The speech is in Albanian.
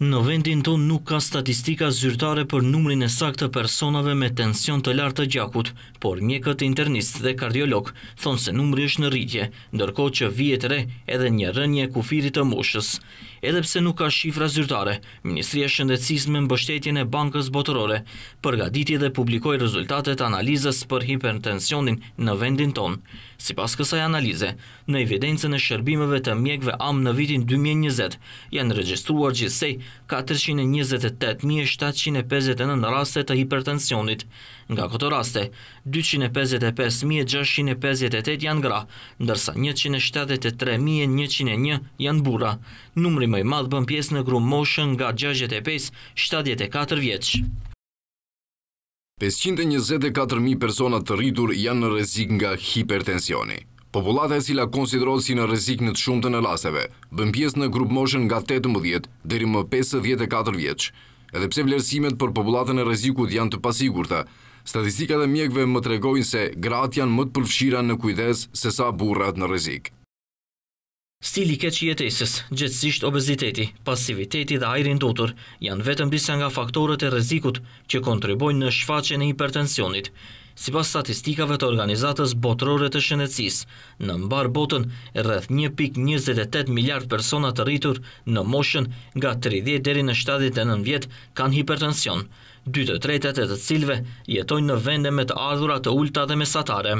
Në vendin ton nuk ka statistika zyrtare për numrin e sak të personave me tension të lartë të gjakut, por mjekët internist dhe kardiolog thonë se numri është në rritje, ndërko që vjetë re edhe një rënje kufirit të moshës. Edhepse nuk ka shifra zyrtare, Ministria Shëndecis me mbështetjen e Bankës Botërore përgaditi dhe publikoj rezultatet analizës për hipertensionin në vendin ton. Si pas kësaj analize, në evidencën e shërbimeve të mjekve am në vitin 2020, janë regjistruar gjithsej 428.759 raste të hipertensionit. Nga këto raste, 255.658 janë gra, ndërsa 173.101 janë bura. Numri më i madhë bën pjesë në gru motion nga 65-74 vjeqë. 524.000 personat të rritur janë në rezik nga hipertensioni. Popullata e cila konsiderot si në rezik në të shumë të në lasteve, bën pjesë në grupë moshën nga 18 dheri më 54 vjeqë. Edhe pse vlerësimet për popullatën e rezikut janë të pasigurta, statistikat e mjekve më tregojnë se gratë janë më të përfshira në kujdes se sa burrat në rezikë. Stili keq i jetesis, gjithësisht obeziteti, pasiviteti dhe ajrin dutur, janë vetëm disa nga faktore të rezikut që kontribojnë në shfaqjen e hipertensionit. Si pas statistikave të organizatës botërore të Shëndetësisë, në mbar botën rrëth 1.28 miljard persona të rritur në moshën nga 30 deri në 79 vjetë kanë hipertension, 2 të 3 të të cilve jetojnë në vende me të ardhurat të ulta dhe mesatare.